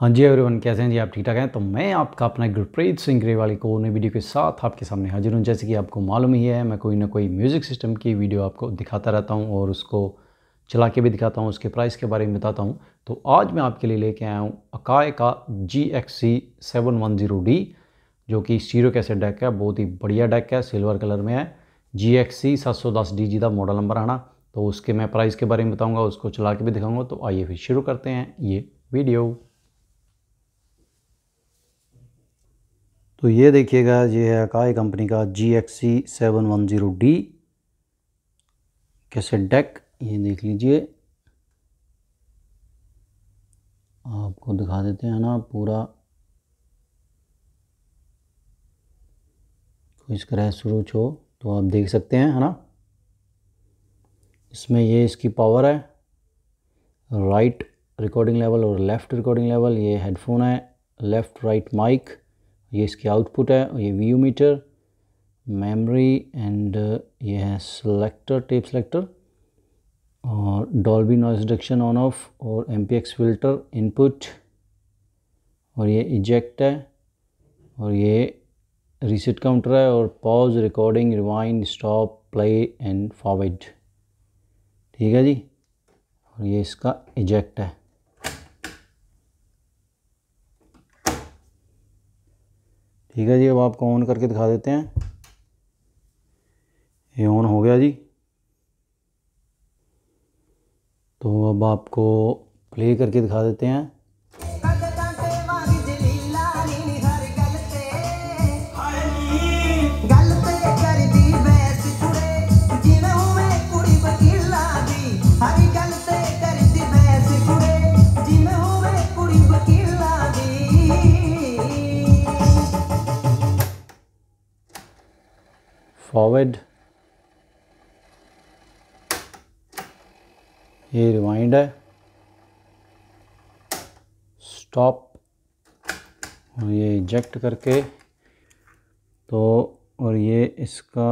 हाँ जी एवरीवन कैसे हैं जी आप ठीक ठाक हैं तो मैं आपका अपना गुरप्रीत सिंह ग्रेवाली को नई वीडियो के साथ आपके सामने हाजिर हूँ जैसे कि आपको मालूम ही है मैं कोई ना कोई म्यूज़िक सिस्टम की वीडियो आपको दिखाता रहता हूँ और उसको चला के भी दिखाता हूँ उसके प्राइस के बारे में बताता हूँ तो आज मैं आपके लिए लेके आया हूँ अकाय का G X C seven one zero D जो कि सीरो कैसेट डैक है बहुत ही बढ़िया डेक है सिल्वर कलर में है जी एक्स सी सात सौ दस डी जी का मॉडल नंबर आना तो उसके मैं प्राइस के बारे में बताऊँगा उसको चला के भी दिखाऊँगा तो आइए फिर शुरू करते हैं ये वीडियो तो ये देखिएगा ये है अकाई कंपनी का G X C seven one zero D कैसे डेक ये देख लीजिए आपको दिखा देते हैं ना पूरा कोई इस सुरुच हो तो आप देख सकते हैं है ना इसमें ये इसकी पावर है राइट रिकॉर्डिंग लेवल और लेफ़्ट रिकॉर्डिंग लेवल ये हेडफोन है लेफ़्ट राइट माइक ये इसकी आउटपुट uh, है और ये व्यू मीटर मेमोरी एंड ये है सिलेक्टर टेप सिलेक्टर और Dolby noise reduction on off और एम फिल्टर इनपुट और ये इजेक्ट है और ये रीसेट काउंटर है और pause recording rewind stop play and forward ठीक है जी और ये इसका इजेक्ट है ठीक है जी अब आपको ऑन करके दिखा देते हैं ये ऑन हो गया जी तो अब आपको प्ले करके दिखा देते हैं फॉरवर्ड ये रिवाइंड है स्टॉप और ये इजेक्ट करके तो और ये इसका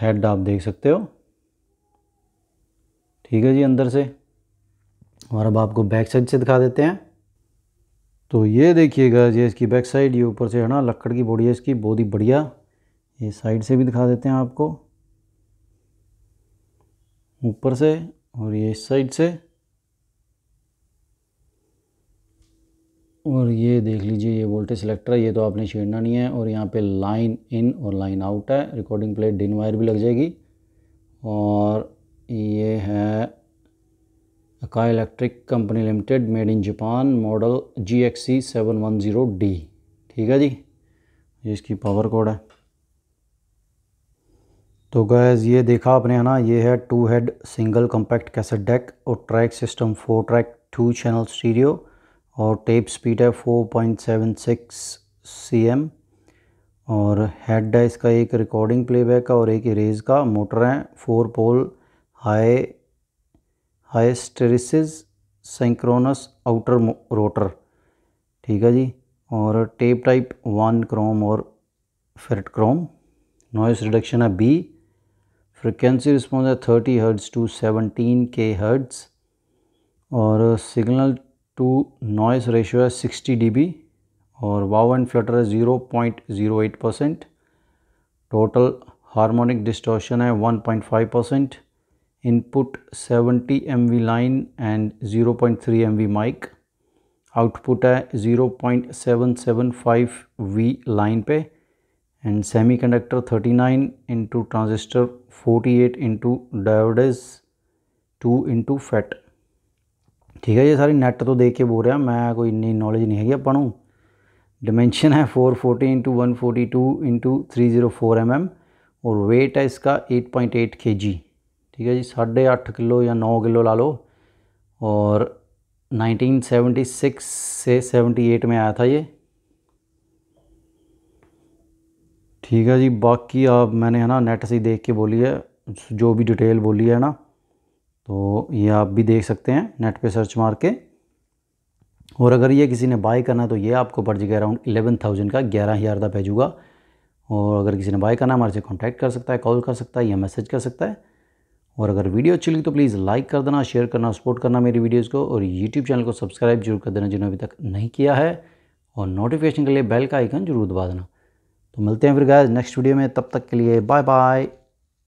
हेड आप देख सकते हो ठीक है जी अंदर से और अब आपको बैक साइड से दिखा देते हैं तो ये देखिएगा जी इसकी बैक साइड ये ऊपर से है ना लकड़ की बॉडी है इसकी बहुत ही बढ़िया ये साइड से भी दिखा देते हैं आपको ऊपर से और ये इस साइड से और ये देख लीजिए ये वोल्टेज सिलेक्टर है ये तो आपने छेड़ना नहीं है और यहाँ पे लाइन इन और लाइन आउट है रिकॉर्डिंग प्लेट डिन वायर भी लग जाएगी और ये है Akai electric company limited made in Japan model G X C seven one zero D ठीक है जी ये इसकी पावर कोड है तो गैज़ ये देखा आपने है ना ये है two head single compact cassette deck और track system four track two channel stereo और टेप स्पीड है 4.76 cm और हेड है इसका एक रिकॉर्डिंग प्लेबैक का और एक इरेज का मोटर है four pole high high hysteresis synchronous outer rotor ठीक है जी और टेप टाइप वन क्रोम और फिरट क्रोम नॉइस रिडक्शन है बी फ्रिक्वेंसी रिस्पॉन्स है thirty hertz to seventeen K hertz और सिग्नल टू नॉइस रेशियो है सिक्सटी डी और वाव एंड फ्लटर है zero point zero eight percent total harmonic distortion है one point five percent input seventy M line and zero point three M mic output है zero point seven seven five V line पे and semiconductor thirty nine into transistor forty eight into diodes two into FET ठीक है ये सारी NAT तो देख के बोल रहा मैं कोई इन्नी नॉलेज नहीं हैगी अपन डिमेंशन है four forty into one forty two into three zero four M M और वेट है इसका एट पॉइंट एट के जी ठीक है जी साढ़े अठ किलो या नौ किलो ला लो और नाइनटीन सेवेंटी सिक्स से सेवेंटी एट में आया था ये ठीक है जी बाकी आप मैंने है ना नेट से ही देख के बोली है जो भी डिटेल बोली है ना तो ये आप भी देख सकते हैं नेट पे सर्च मार के और अगर ये किसी ने बाय करना है तो ये आपको पड़ जाएगा अराउंड एलेवन थाउजेंड का ग्यारह हज़ार का भेजूगा और अगर किसी ने बाय करना है हमारे से कॉन्टैक्ट कर सकता है कॉल कर सकता है या मैसेज कर सकता है और अगर वीडियो अच्छी लगी तो प्लीज़ लाइक कर देना शेयर करना सपोर्ट करना मेरी वीडियोज़ को और यूट्यूब चैनल को सब्सक्राइब जरूर कर देना जिन्होंने अभी तक नहीं किया है और नोटिफिकेशन के लिए बेल का आइकन जरूर दबा देना तो मिलते हैं फिर गाइस नेक्स्ट वीडियो में तब तक के लिए बाय बाय